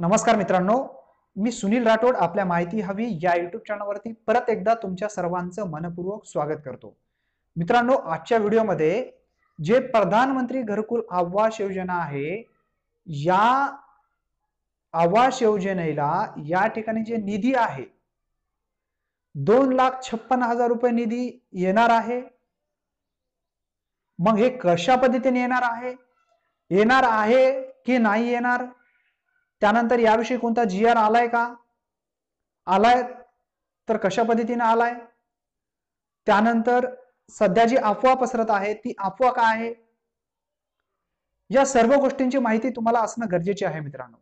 नमस्कार मित्रांनो मी सुनील राठोड आपल्या माहिती हवी या युट्यूब चॅनलवरती परत एकदा तुमच्या सर्वांचं मनपूर्वक स्वागत करतो मित्रांनो आजच्या व्हिडिओमध्ये जे प्रधानमंत्री घरकुल आवास योजना आहे या आवास योजनेला या ठिकाणी जे निधी आहे दोन लाख छप्पन हजार रुपये निधी येणार आहे मग हे कशा पद्धतीने येणार आहे येणार आहे की नाही येणार त्यानंतर याविषयी कोणता जी आर आलाय का आलाय तर कशा पद्धतीने आलाय त्यानंतर सध्या जी अफवा पसरत आहे ती अफवा काय आहे या सर्व गोष्टींची माहिती तुम्हाला असणं गरजेचे आहे मित्रांनो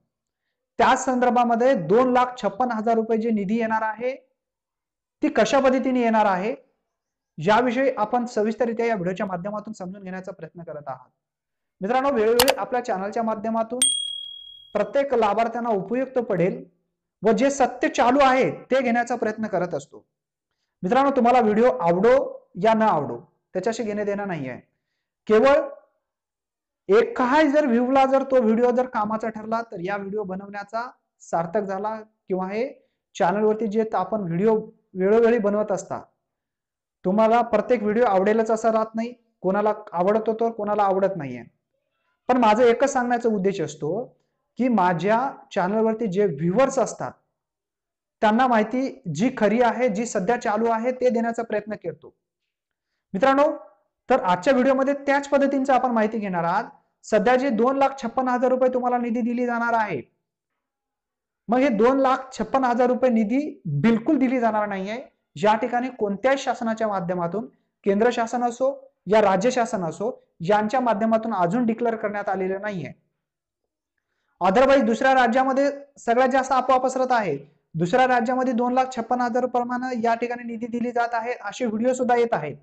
त्याच संदर्भामध्ये दोन लाख छप्पन हजार रुपये जी निधी येणार आहे ती कशा पद्धतीने येणार आहे याविषयी आपण सविस्तररित्या या व्हिडिओच्या माध्यमातून समजून घेण्याचा प्रयत्न करत आहात मित्रांनो वेळोवेळी आपल्या चॅनलच्या माध्यमातून प्रत्येक लाभार्थ्यांना उपयुक्त पडेल व जे सत्य चालू आहे ते घेण्याचा प्रयत्न करत असतो मित्रांनो तुम्हाला व्हिडिओ आवडो या न आवडो त्याच्याशी घेणे देणं नाही आहे केवळ एकाही जर व्ह्यूला जर तो व्हिडिओ जर कामाचा ठरला तर या व्हिडिओ बनवण्याचा सार्थक झाला किंवा हे चॅनलवरती जे आपण व्हिडिओ वेळोवेळी बनवत असता तुम्हाला प्रत्येक व्हिडिओ आवडेलच असा राहत नाही कोणाला आवडतो तर कोणाला आवडत नाहीये पण माझं एकच सांगण्याचा उद्देश असतो की माझ्या चॅनलवरती जे व्ह्युअर्स असतात त्यांना माहिती जी खरी आहे जी सध्या चालू आहे ते देण्याचा प्रयत्न करतो मित्रांनो तर आजच्या व्हिडिओमध्ये त्याच पद्धतींचा आपण माहिती घेणार आहात सध्या जे दोन लाख छप्पन हजार रुपये तुम्हाला निधी दिली जाणार आहे मग हे दोन लाख छप्पन हजार रुपये निधी बिलकुल दिली जाणार नाहीये या ठिकाणी कोणत्याही शासनाच्या माध्यमातून केंद्र शासन असो या राज्य शासन असो यांच्या माध्यमातून अजून डिक्लेअर करण्यात आलेलं नाहीये अदरवाईज दुसऱ्या राज्यामध्ये सगळ्यात जास्त आपोआप पसरत आहे दुसऱ्या राज्यामध्ये दोन लाख छप्पन हजार प्रमाणे या ठिकाणी निधी दिली जात आहे असे व्हिडिओ सुद्धा येत आहेत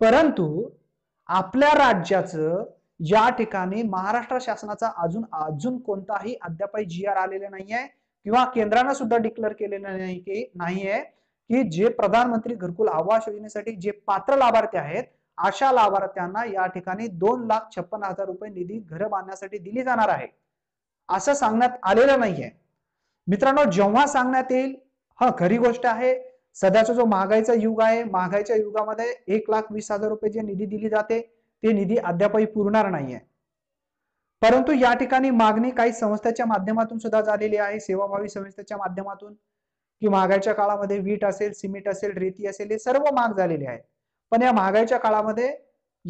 परंतु आपल्या राज्याचं या ठिकाणी महाराष्ट्र शासनाचा अजून अजून कोणताही अद्यापही जी आर आलेले नाहीये किंवा केंद्रानं सुद्धा डिक्लेअर केलेलं नाही की नाहीये की जे प्रधानमंत्री घरकुल आवास योजनेसाठी जे पात्र लाभार्थी आहेत अशा लाभार्थ्यांना या ठिकाणी दोन लाख छप्पन हजार रुपये निधी घर बांधण्यासाठी दिली जाणार आहे असं सांगण्यात आलेलं नाहीये मित्रांनो जेव्हा सांगण्यात येईल हा खरी गोष्ट आहे सध्याचा जो महागाईचा युग आहे महागाईच्या युगामध्ये एक लाख वीस हजार रुपये जे निधी दिली जाते ते निधी अद्यापही पुरणार नाहीये परंतु या ठिकाणी मागणी काही संस्थेच्या माध्यमातून सुद्धा झालेली आहे सेवाभावी संस्थेच्या माध्यमातून की महागाईच्या काळामध्ये वीट असेल सिमेंट असेल रेती असेल हे सर्व माग झालेले आहेत पण या महागाईच्या काळामध्ये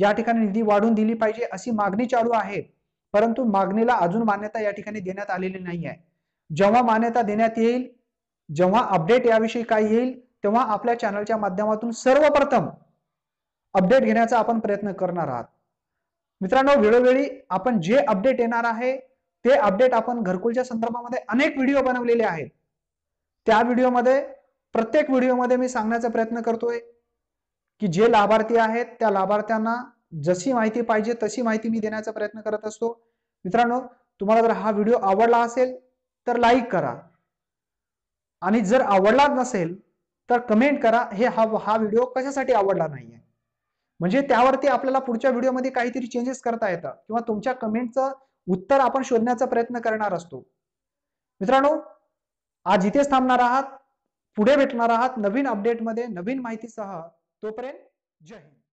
या ठिकाणी निधी वाढून दिली पाहिजे अशी मागणी चालू आहे परंतु मागणीला अजून मान्यता या ठिकाणी देण्यात आलेली नाही आहे जेव्हा मान्यता देण्यात येईल जेव्हा अपडेट याविषयी काय येईल तेव्हा आपल्या चॅनलच्या माध्यमातून सर्वप्रथम अपडेट घेण्याचा आपण प्रयत्न करणार आहात मित्रांनो वेळोवेळी आपण जे अपडेट येणार आहे ते अपडेट आपण घरकुलच्या संदर्भामध्ये अनेक व्हिडिओ बनवलेले आहेत त्या व्हिडिओमध्ये प्रत्येक व्हिडिओमध्ये मी सांगण्याचा प्रयत्न करतोय की जे लाभार्थी आहेत त्या लाभार्थ्यांना जशी माहिती पाहिजे तशी माहिती मी देण्याचा प्रयत्न करत असतो मित्रांनो तुम्हाला जर हा व्हिडिओ आवडला असेल तर लाईक करा आणि जर आवडला नसेल तर कमेंट करा हे हा हा व्हिडिओ कशासाठी आवडला नाहीये म्हणजे त्यावरती आपल्याला पुढच्या व्हिडिओमध्ये काहीतरी चेंजेस करता येतात किंवा तुमच्या कमेंटचं उत्तर आपण शोधण्याचा प्रयत्न करणार असतो मित्रांनो आज इथेच थांबणार आहात पुढे भेटणार आहात नवीन अपडेटमध्ये नवीन माहितीसह तोपर्यंत जय हिंद